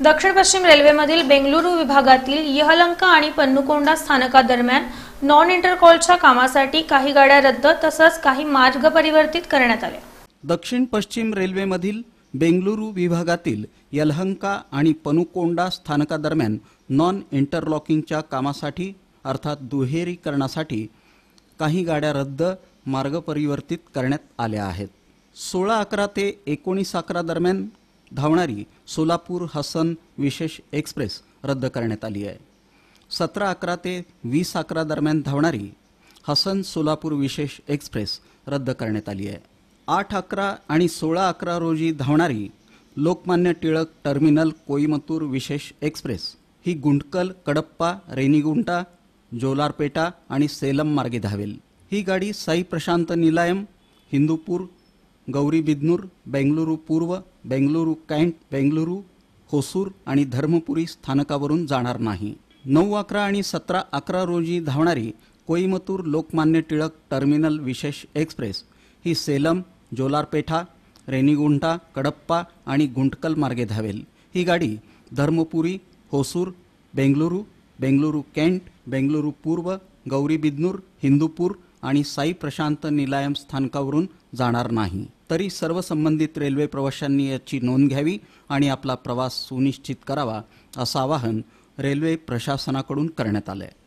दक्षिण पश्चिम रेल्वेमधील बेंगलुरू विभागातील यहलंका आणि पन्नुकोंडा स्थानकादरम्यान नॉन इंटरकॉलच्या कामासाठी काही गाड्या रद्द तसंच काही मार्ग परिवर्तित करण्यात आले दक्षिण पश्चिम रेल्वेमधील बेंगलुरू विभागातील यलहंका आणि पनुकोंडा स्थानकादरम्यान नॉन इंटरलॉकिंगच्या कामासाठी अर्थात दुहेरीकरणासाठी काही गाड्या रद्द मार्ग परिवर्तित करण्यात आल्या आहेत सोळा अकरा ते एकोणीस अकरा दरम्यान धावणारी सोलापूर हसन विशेष एक्सप्रेस रद्द करण्यात आली आहे सतरा अकरा ते वीस अकरा दरम्यान धावणारी हसन सोलापूर विशेष एक्सप्रेस रद्द करण्यात आली आहे आठ अकरा आणि सोळा अकरा रोजी धावणारी लोकमान्य टिळक टर्मिनल कोईमतूर विशेष एक्सप्रेस ही गुंडकल कडप्पा रेनीगुंटा जोलारपेटा आणि सेलम मार्गे धावेल ही गाडी साई प्रशांत निलायम हिंदूपूर गौरी बिदनूर बेंगलुरू पूर्व बेंगलुरू कॅन्ट बेंगलुरू होसूर आणि धर्मपुरी स्थानकावरून जाणार नाही नऊ अकरा आणि सतरा अकरा रोजी धावणारी कोईमतूर लोकमान्य टिळक टर्मिनल विशेष एक्सप्रेस ही सेलम जोलारपेठा रेनीगुंठा कडप्पा आणि गुंटकल मार्गे धावेल ही गाडी धर्मपुरी होसूर बेंगलुरू बेंगलुरू कॅन्ट बेंगलुरू पूर्व गौरी बिदनूर हिंदूपूर आणि साई प्रशांत निलायम स्थानकावरून जाणार नाही तरी सर्व संबंधित रेल्वे प्रवाशांनी याची नोंद घ्यावी आणि आपला प्रवास सुनिश्चित करावा असं आवाहन रेल्वे प्रशासनाकडून करण्यात आलं आहे